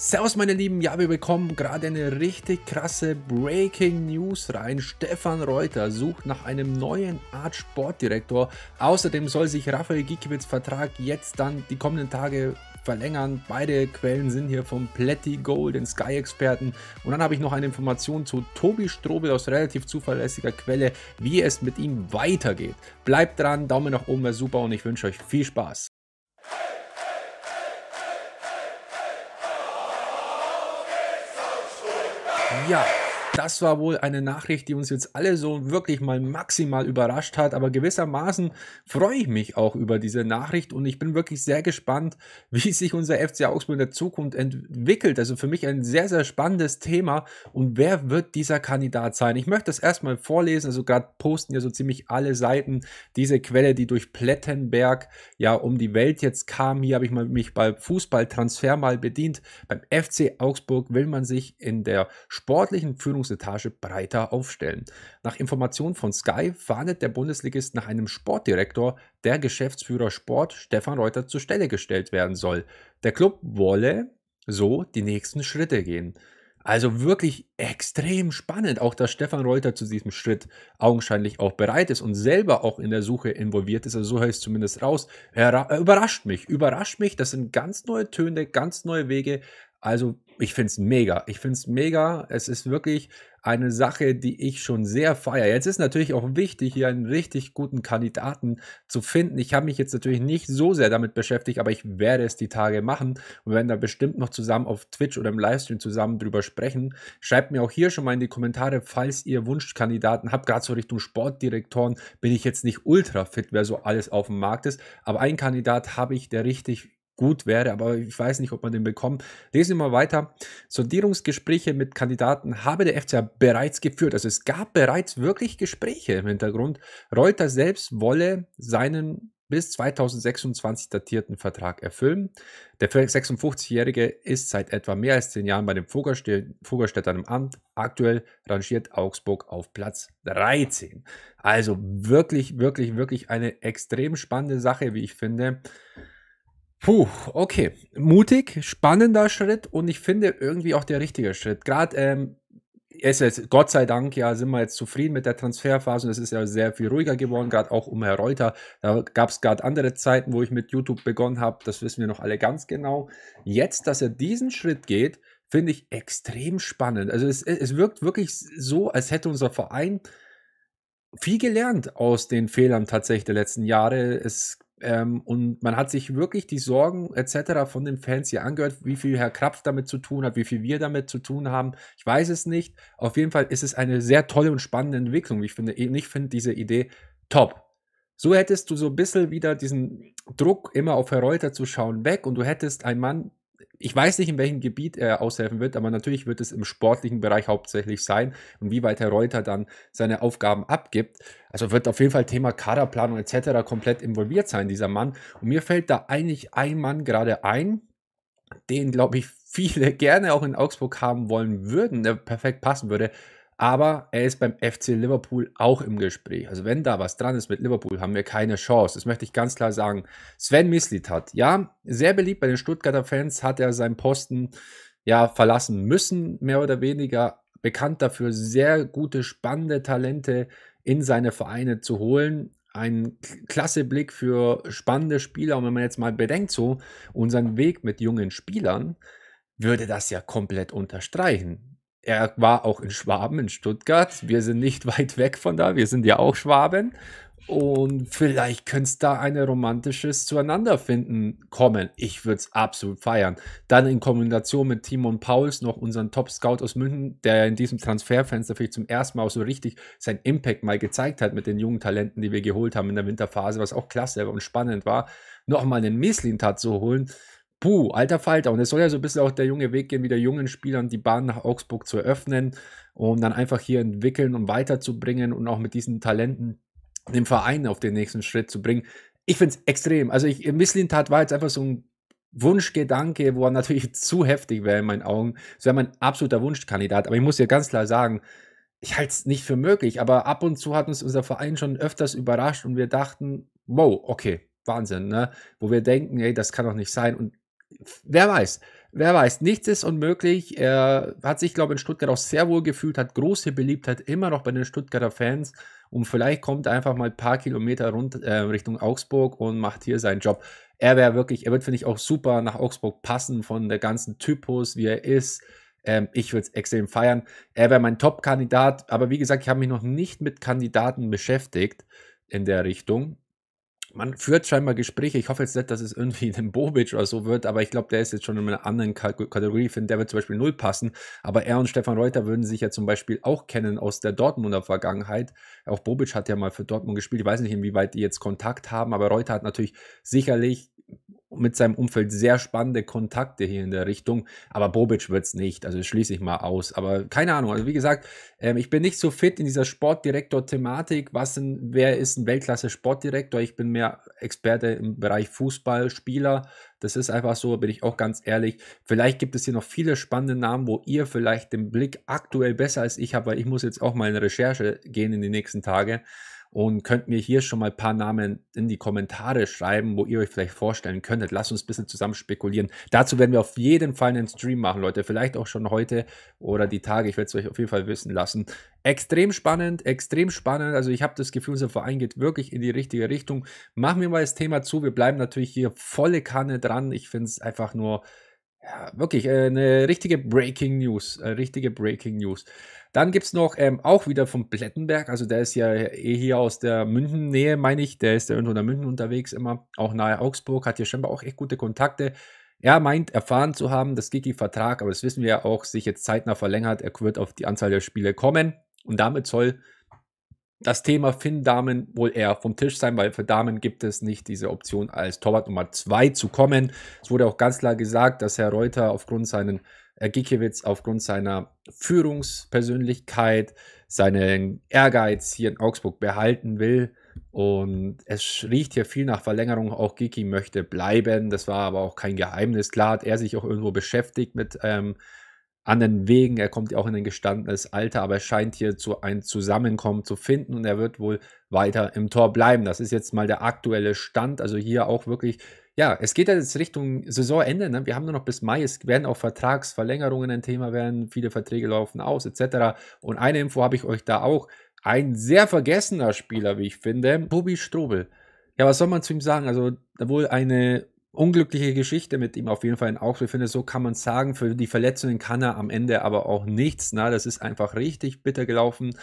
Servus meine Lieben, ja wir bekommen gerade eine richtig krasse Breaking News rein. Stefan Reuter sucht nach einem neuen Art Sportdirektor. Außerdem soll sich Raphael Giekewitz Vertrag jetzt dann die kommenden Tage verlängern. Beide Quellen sind hier vom Pletti Gold, den Sky-Experten. Und dann habe ich noch eine Information zu Tobi Strobel aus relativ zuverlässiger Quelle, wie es mit ihm weitergeht. Bleibt dran, Daumen nach oben wäre super und ich wünsche euch viel Spaß. Yeah. das war wohl eine Nachricht, die uns jetzt alle so wirklich mal maximal überrascht hat. Aber gewissermaßen freue ich mich auch über diese Nachricht und ich bin wirklich sehr gespannt, wie sich unser FC Augsburg in der Zukunft entwickelt. Also für mich ein sehr, sehr spannendes Thema. Und wer wird dieser Kandidat sein? Ich möchte das erstmal vorlesen. Also gerade posten ja so ziemlich alle Seiten diese Quelle, die durch Plettenberg ja um die Welt jetzt kam. Hier habe ich mich bei Fußballtransfer mal bedient. Beim FC Augsburg will man sich in der sportlichen Führung Führungsetage breiter aufstellen. Nach Informationen von Sky warnet der Bundesligist nach einem Sportdirektor, der Geschäftsführer Sport Stefan Reuter zur Stelle gestellt werden soll. Der Club wolle so die nächsten Schritte gehen. Also wirklich extrem spannend, auch dass Stefan Reuter zu diesem Schritt augenscheinlich auch bereit ist und selber auch in der Suche involviert ist. Also so höre ich es zumindest raus. Er überrascht mich, überrascht mich. Das sind ganz neue Töne, ganz neue Wege. Also ich finde es mega. Ich finde es mega. Es ist wirklich eine Sache, die ich schon sehr feiere. Jetzt ist natürlich auch wichtig, hier einen richtig guten Kandidaten zu finden. Ich habe mich jetzt natürlich nicht so sehr damit beschäftigt, aber ich werde es die Tage machen und werden da bestimmt noch zusammen auf Twitch oder im Livestream zusammen drüber sprechen. Schreibt mir auch hier schon mal in die Kommentare, falls ihr Wunschkandidaten habt, gerade so Richtung Sportdirektoren bin ich jetzt nicht ultra fit, wer so alles auf dem Markt ist, aber einen Kandidat habe ich, der richtig gut wäre, aber ich weiß nicht, ob man den bekommt. Lesen wir mal weiter. Sondierungsgespräche mit Kandidaten habe der FCA bereits geführt. Also es gab bereits wirklich Gespräche im Hintergrund. Reuter selbst wolle seinen bis 2026 datierten Vertrag erfüllen. Der 56-Jährige ist seit etwa mehr als zehn Jahren bei dem Vogelstädter im Amt. Aktuell rangiert Augsburg auf Platz 13. Also wirklich, wirklich, wirklich eine extrem spannende Sache, wie ich finde. Puh, okay. Mutig, spannender Schritt und ich finde irgendwie auch der richtige Schritt. Gerade ähm, es ist, Gott sei Dank, ja, sind wir jetzt zufrieden mit der Transferphase und es ist ja sehr viel ruhiger geworden, gerade auch um Herr Reuter. Da gab es gerade andere Zeiten, wo ich mit YouTube begonnen habe, das wissen wir noch alle ganz genau. Jetzt, dass er diesen Schritt geht, finde ich extrem spannend. Also es, es wirkt wirklich so, als hätte unser Verein viel gelernt aus den Fehlern tatsächlich der letzten Jahre. Es ähm, und man hat sich wirklich die Sorgen etc. von den Fans hier angehört, wie viel Herr Krapf damit zu tun hat, wie viel wir damit zu tun haben. Ich weiß es nicht. Auf jeden Fall ist es eine sehr tolle und spannende Entwicklung. Ich finde, ich finde diese Idee top. So hättest du so ein bisschen wieder diesen Druck, immer auf Herr Reuter zu schauen, weg und du hättest einen Mann, ich weiß nicht, in welchem Gebiet er aushelfen wird, aber natürlich wird es im sportlichen Bereich hauptsächlich sein und wie weit Herr Reuter dann seine Aufgaben abgibt. Also wird auf jeden Fall Thema Kaderplanung etc. komplett involviert sein, dieser Mann. Und mir fällt da eigentlich ein Mann gerade ein, den, glaube ich, viele gerne auch in Augsburg haben wollen würden, der perfekt passen würde aber er ist beim FC Liverpool auch im Gespräch. Also wenn da was dran ist mit Liverpool, haben wir keine Chance. Das möchte ich ganz klar sagen. Sven Mislit hat, ja, sehr beliebt bei den Stuttgarter Fans, hat er seinen Posten ja verlassen müssen, mehr oder weniger. Bekannt dafür, sehr gute, spannende Talente in seine Vereine zu holen. Ein klasse Blick für spannende Spieler. Und wenn man jetzt mal bedenkt, so unseren Weg mit jungen Spielern, würde das ja komplett unterstreichen er war auch in Schwaben, in Stuttgart. Wir sind nicht weit weg von da. Wir sind ja auch Schwaben. Und vielleicht könnte es da ein romantisches Zueinanderfinden kommen. Ich würde es absolut feiern. Dann in Kombination mit Timon Pauls, noch unseren Top-Scout aus München, der in diesem Transferfenster vielleicht zum ersten Mal auch so richtig seinen Impact mal gezeigt hat mit den jungen Talenten, die wir geholt haben in der Winterphase, was auch klasse und spannend war. Nochmal einen Mislintat zu holen, Puh, alter Falter. Und es soll ja so ein bisschen auch der junge Weg gehen, wieder jungen Spielern die Bahn nach Augsburg zu eröffnen und dann einfach hier entwickeln und weiterzubringen und auch mit diesen Talenten den Verein auf den nächsten Schritt zu bringen. Ich finde es extrem. Also ich, Tat war jetzt einfach so ein Wunschgedanke, wo er natürlich zu heftig wäre in meinen Augen. Das wäre mein absoluter Wunschkandidat. Aber ich muss dir ganz klar sagen, ich halte es nicht für möglich. Aber ab und zu hat uns unser Verein schon öfters überrascht und wir dachten, wow, okay, Wahnsinn, ne? Wo wir denken, ey, das kann doch nicht sein. Und Wer weiß. Wer weiß, nichts ist unmöglich. Er hat sich, glaube ich, in Stuttgart auch sehr wohl gefühlt, hat große Beliebtheit immer noch bei den Stuttgarter Fans. Und vielleicht kommt er einfach mal ein paar Kilometer rund äh, Richtung Augsburg und macht hier seinen Job. Er wäre wirklich, er wird, finde ich, auch super nach Augsburg passen von der ganzen Typus, wie er ist. Ähm, ich würde es extrem feiern. Er wäre mein Top-Kandidat, aber wie gesagt, ich habe mich noch nicht mit Kandidaten beschäftigt in der Richtung man führt scheinbar Gespräche. Ich hoffe jetzt nicht, dass es irgendwie ein Bobic oder so wird, aber ich glaube, der ist jetzt schon in einer anderen Kategorie. Ich finde, der wird zum Beispiel null passen. Aber er und Stefan Reuter würden sich ja zum Beispiel auch kennen aus der Dortmunder Vergangenheit. Auch Bobic hat ja mal für Dortmund gespielt. Ich weiß nicht, inwieweit die jetzt Kontakt haben, aber Reuter hat natürlich sicherlich mit seinem Umfeld sehr spannende Kontakte hier in der Richtung. Aber Bobic wird es nicht. Also schließe ich mal aus. Aber keine Ahnung. Also wie gesagt, ähm, ich bin nicht so fit in dieser Sportdirektor-Thematik. Was denn, wer ist ein Weltklasse-Sportdirektor? Ich bin mehr Experte im Bereich Fußballspieler. Das ist einfach so, bin ich auch ganz ehrlich. Vielleicht gibt es hier noch viele spannende Namen, wo ihr vielleicht den Blick aktuell besser als ich habe, weil ich muss jetzt auch mal in Recherche gehen in die nächsten Tage und könnt mir hier schon mal ein paar Namen in die Kommentare schreiben, wo ihr euch vielleicht vorstellen könntet. Lasst uns ein bisschen zusammen spekulieren. Dazu werden wir auf jeden Fall einen Stream machen, Leute. Vielleicht auch schon heute oder die Tage. Ich werde es euch auf jeden Fall wissen lassen. Extrem spannend, extrem spannend. Also ich habe das Gefühl, unser Verein geht wirklich in die richtige Richtung. Machen wir mal das Thema zu. Wir bleiben natürlich hier volle Kanne dran. Ich finde es einfach nur ja, wirklich äh, eine richtige Breaking News. Äh, richtige Breaking News. Dann gibt es noch ähm, auch wieder von Plettenberg, also der ist ja eh hier aus der Münden-Nähe, meine ich. Der ist ja irgendwo in der Münden unterwegs immer, auch nahe Augsburg, hat hier scheinbar auch echt gute Kontakte. Er meint, erfahren zu haben, dass Gigi Vertrag, aber das wissen wir ja auch, sich jetzt zeitnah verlängert. Er wird auf die Anzahl der Spiele kommen und damit soll das Thema Finn Damen wohl eher vom Tisch sein, weil für Damen gibt es nicht diese Option, als Torwart Nummer 2 zu kommen. Es wurde auch ganz klar gesagt, dass Herr Reuter aufgrund seinen äh, Gikiewicz aufgrund seiner Führungspersönlichkeit seinen Ehrgeiz hier in Augsburg behalten will. Und es riecht hier viel nach Verlängerung. Auch Giki möchte bleiben. Das war aber auch kein Geheimnis. Klar hat er sich auch irgendwo beschäftigt mit ähm, anderen Wegen. Er kommt ja auch in ein gestandenes Alter, aber er scheint hier zu ein Zusammenkommen zu finden und er wird wohl weiter im Tor bleiben. Das ist jetzt mal der aktuelle Stand. Also hier auch wirklich, ja, es geht ja jetzt Richtung Saisonende. Ne? Wir haben nur noch bis Mai. Es werden auch Vertragsverlängerungen ein Thema werden. Viele Verträge laufen aus, etc. Und eine Info habe ich euch da auch. Ein sehr vergessener Spieler, wie ich finde, Tobi Strobel. Ja, was soll man zu ihm sagen? Also wohl eine unglückliche Geschichte mit ihm auf jeden Fall in Augsburg. Ich finde, so kann man sagen. Für die Verletzungen kann er am Ende aber auch nichts. Na, das ist einfach richtig bitter gelaufen.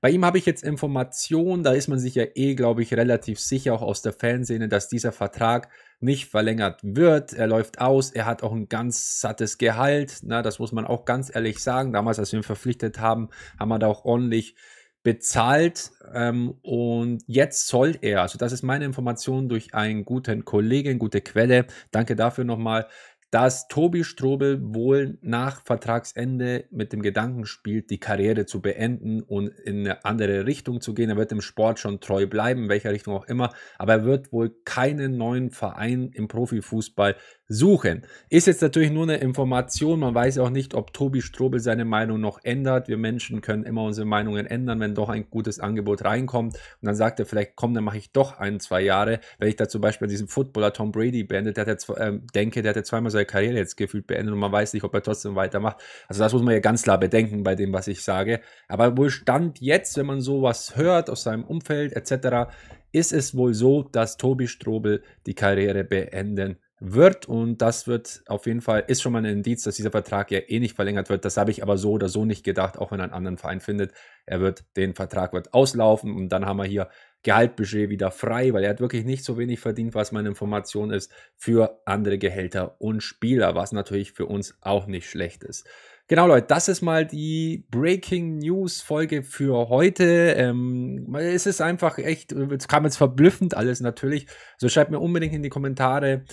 Bei ihm habe ich jetzt Informationen, da ist man sich ja eh, glaube ich, relativ sicher, auch aus der Fernsehne, dass dieser Vertrag nicht verlängert wird. Er läuft aus, er hat auch ein ganz sattes Gehalt. Na, das muss man auch ganz ehrlich sagen. Damals, als wir ihn verpflichtet haben, haben wir da auch ordentlich bezahlt ähm, und jetzt soll er, also das ist meine Information durch einen guten Kollegen, gute Quelle, danke dafür nochmal, dass Tobi Strobel wohl nach Vertragsende mit dem Gedanken spielt, die Karriere zu beenden und in eine andere Richtung zu gehen. Er wird dem Sport schon treu bleiben, welcher Richtung auch immer, aber er wird wohl keinen neuen Verein im Profifußball suchen. Ist jetzt natürlich nur eine Information. Man weiß auch nicht, ob Tobi Strobel seine Meinung noch ändert. Wir Menschen können immer unsere Meinungen ändern, wenn doch ein gutes Angebot reinkommt. Und dann sagt er vielleicht, komm, dann mache ich doch ein, zwei Jahre. Wenn ich da zum Beispiel an diesem Footballer Tom Brady beendet, der hat jetzt, äh, denke, der hat ja zweimal seine Karriere jetzt gefühlt beendet und man weiß nicht, ob er trotzdem weitermacht. Also das muss man ja ganz klar bedenken bei dem, was ich sage. Aber wohl Stand jetzt, wenn man sowas hört aus seinem Umfeld etc., ist es wohl so, dass Tobi Strobel die Karriere beenden wird und das wird auf jeden Fall, ist schon mal ein Indiz, dass dieser Vertrag ja eh nicht verlängert wird. Das habe ich aber so oder so nicht gedacht, auch wenn er einen anderen Verein findet. Er wird, den Vertrag wird auslaufen und dann haben wir hier Gehaltbudget wieder frei, weil er hat wirklich nicht so wenig verdient, was meine Information ist, für andere Gehälter und Spieler, was natürlich für uns auch nicht schlecht ist. Genau, Leute, das ist mal die Breaking News Folge für heute. Ähm, es ist einfach echt, es kam jetzt verblüffend alles natürlich. Also schreibt mir unbedingt in die Kommentare,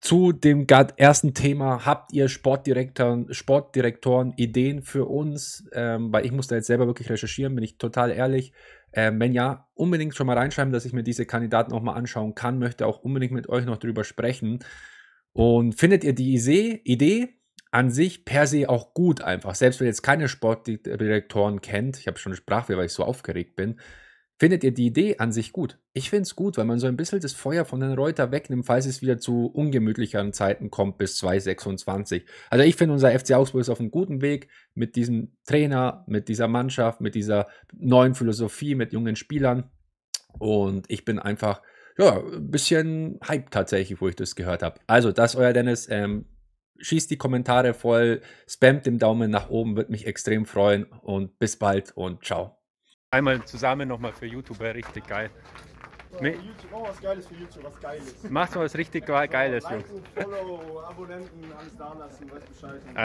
zu dem ersten Thema, habt ihr Sportdirektoren, Sportdirektoren Ideen für uns? Ähm, weil ich muss da jetzt selber wirklich recherchieren, bin ich total ehrlich. Ähm, wenn ja, unbedingt schon mal reinschreiben, dass ich mir diese Kandidaten auch mal anschauen kann, möchte auch unbedingt mit euch noch drüber sprechen. Und findet ihr die Idee an sich per se auch gut einfach, selbst wenn ihr jetzt keine Sportdirektoren kennt, ich habe schon eine Sprachweh, weil ich so aufgeregt bin, Findet ihr die Idee an sich gut? Ich finde es gut, weil man so ein bisschen das Feuer von den Reuter wegnimmt, falls es wieder zu ungemütlicheren Zeiten kommt bis 2026. Also ich finde, unser FC Augsburg ist auf einem guten Weg mit diesem Trainer, mit dieser Mannschaft, mit dieser neuen Philosophie, mit jungen Spielern. Und ich bin einfach, ja, ein bisschen hyped tatsächlich, wo ich das gehört habe. Also, das euer Dennis. Ähm, schießt die Kommentare voll, spammt den Daumen nach oben, würde mich extrem freuen. Und bis bald und ciao. Einmal zusammen nochmal für YouTube, äh, richtig geil. Ja, YouTube, mach was Geiles für YouTube, was Geiles. Mach mal was richtig Geiles, Jungs. Follow, Abonnenten, alles da lassen, weißt Bescheid. Äh,